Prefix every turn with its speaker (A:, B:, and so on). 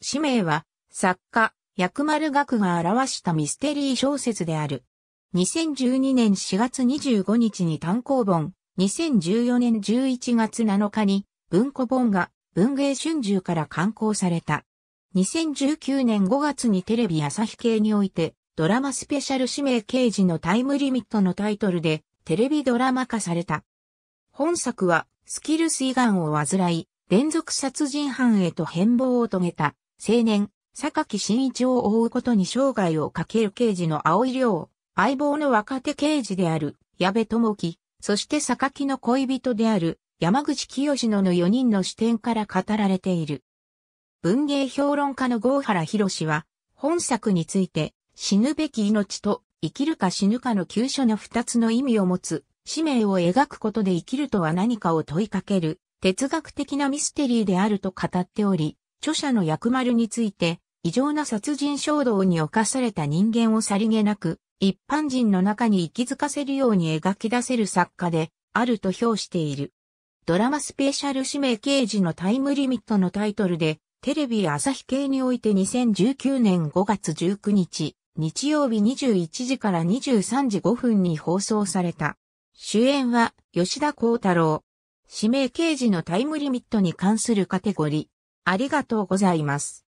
A: 氏名は、作家、薬丸学が表したミステリー小説である。2012年4月25日に単行本、2014年11月7日に文庫本が文芸春秋から刊行された。2019年5月にテレビ朝日系においてドラマスペシャル氏名刑事のタイムリミットのタイトルでテレビドラマ化された。本作はスキルス胃がんを患い連続殺人犯へと変貌を遂げた青年、榊真一を追うことに生涯をかける刑事の青井亮、相棒の若手刑事である矢部智樹、そして榊の恋人である山口清野の4人の視点から語られている。文芸評論家の郷原博士は、本作について、死ぬべき命と生きるか死ぬかの急所の二つの意味を持つ、使命を描くことで生きるとは何かを問いかける、哲学的なミステリーであると語っており、著者の薬丸について、異常な殺人衝動に侵された人間をさりげなく、一般人の中に息づかせるように描き出せる作家で、あると評している。ドラマスペシャル指名刑事のタイムリミットのタイトルで、テレビ朝日系において2019年5月19日、日曜日21時から23時5分に放送された。主演は吉田幸太郎。指名刑事のタイムリミットに関するカテゴリありがとう
B: ございます。